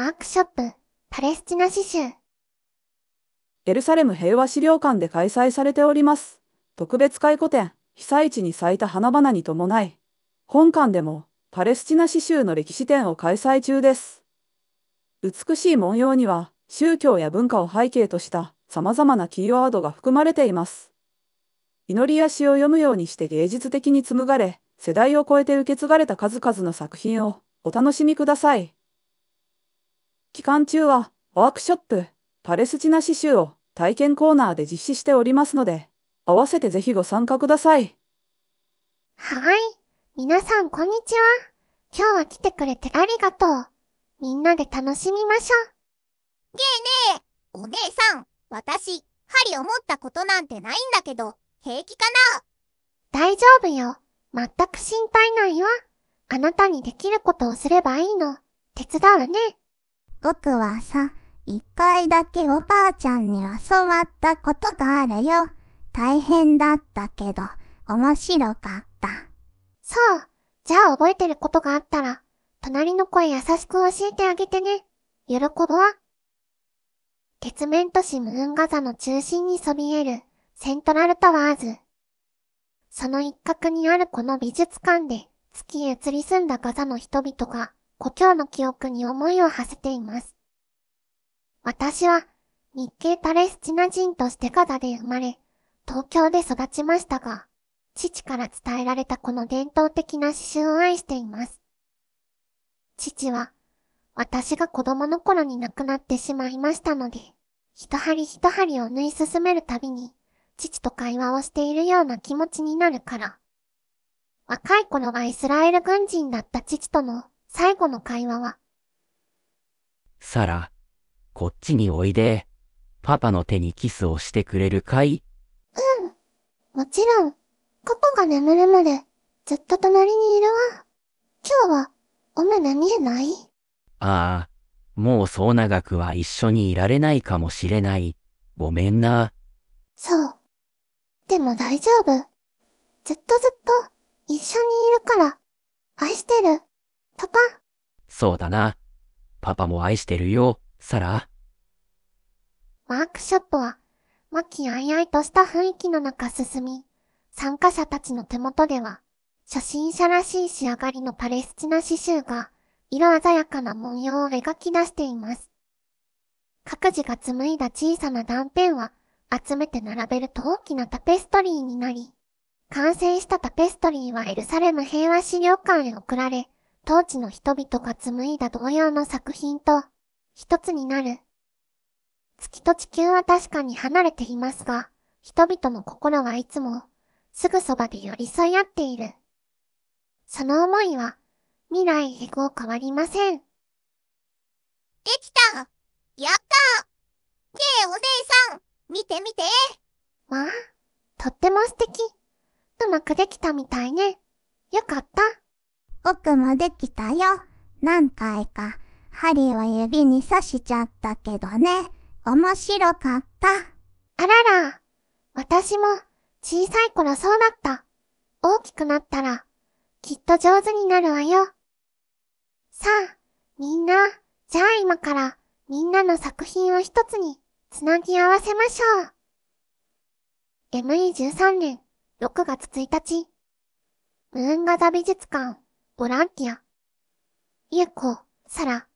ワークショップ、パレスチナ刺繍。エルサレム平和資料館で開催されております。特別回顧展、被災地に咲いた花々に伴い、本館でもパレスチナ刺繍の歴史展を開催中です。美しい文様には、宗教や文化を背景とした様々なキーワードが含まれています。祈りや詩を読むようにして芸術的に紡がれ、世代を超えて受け継がれた数々の作品をお楽しみください。期間中は、ワークショップ、パレスチナ刺繍を体験コーナーで実施しておりますので、合わせてぜひご参加ください。はい。皆さんこんにちは。今日は来てくれてありがとう。みんなで楽しみましょう。ねえねえ、お姉さん、私、針を持ったことなんてないんだけど、平気かな大丈夫よ。全く心配ないわ。あなたにできることをすればいいの。手伝うね。僕はさ、一回だけおばあちゃんに教わったことがあるよ。大変だったけど、面白かった。そう。じゃあ覚えてることがあったら、隣の声優しく教えてあげてね。喜ぶわ。月面都市ムーンガザの中心にそびえるセントラルタワーズ。その一角にあるこの美術館で月へ移り住んだガザの人々が故郷の記憶に思いを馳せています。私は日系パレスチナ人としてガザで生まれ、東京で育ちましたが、父から伝えられたこの伝統的な刺繍を愛しています。父は、私が子供の頃に亡くなってしまいましたので、一針一針を縫い進めるたびに、父と会話をしているような気持ちになるから。若い頃はイスラエル軍人だった父との最後の会話は。サラ、こっちにおいで。パパの手にキスをしてくれるかいうん。もちろん、パパが眠るまで、ずっと隣にいるわ。今日は、お目何見えないああ、もうそう長くは一緒にいられないかもしれない。ごめんな。そう。でも大丈夫。ずっとずっと、一緒にいるから、愛してる。パパ。そうだな。パパも愛してるよ、サラ。ワークショップは、まきあいあいとした雰囲気の中進み、参加者たちの手元では、初心者らしい仕上がりのパレスチナ刺繍が、色鮮やかな文様を描き出しています。各自が紡いだ小さな断片は、集めて並べると大きなタペストリーになり、完成したタペストリーはエルサレム平和資料館へ送られ、当時の人々が紡いだ同様の作品と、一つになる。月と地球は確かに離れていますが、人々の心はいつも、すぐそばで寄り添い合っている。その思いは、未来へこ変わりません。できたやったねえお姉さん見て見てわあ、とっても素敵。うまくできたみたいね。よかった。奥まで来たよ。何回か、針を指に刺しちゃったけどね。面白かった。あらら。私も、小さい頃そうだった。大きくなったら、きっと上手になるわよ。さあ、みんな、じゃあ今から、みんなの作品を一つに、つなぎ合わせましょう。ME13 年6月1日、ムーンガザ美術館。ボランティア。ゆうこ、さら、